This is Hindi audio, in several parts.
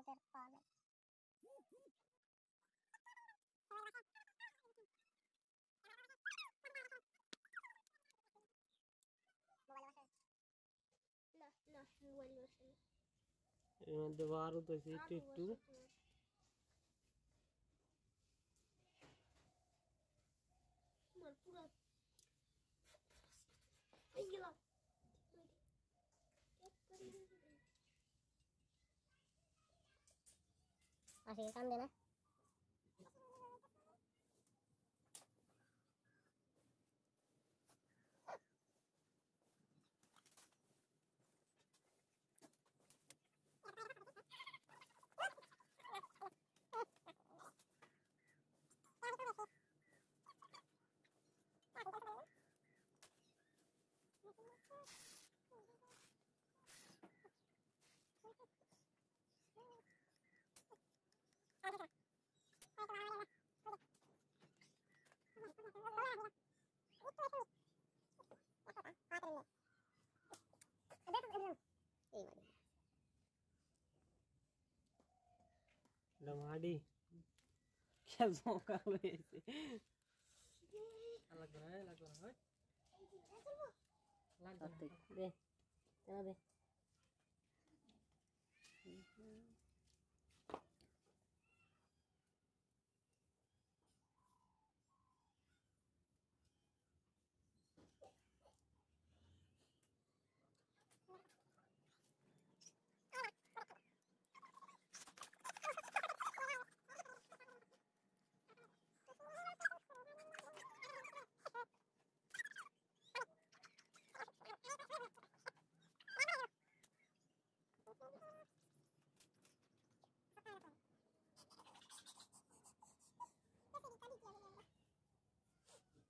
उधर पागल दीवार तो ऐसे टिट्टू पूरा 还是干的呢。लमाड़ी क्या झोंका लो ऐसे लग रहा है लग रहा है लग रहा है दे दे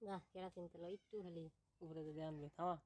না কেরাসিন তেল একটু খালি উপরে যদি আনবে থামা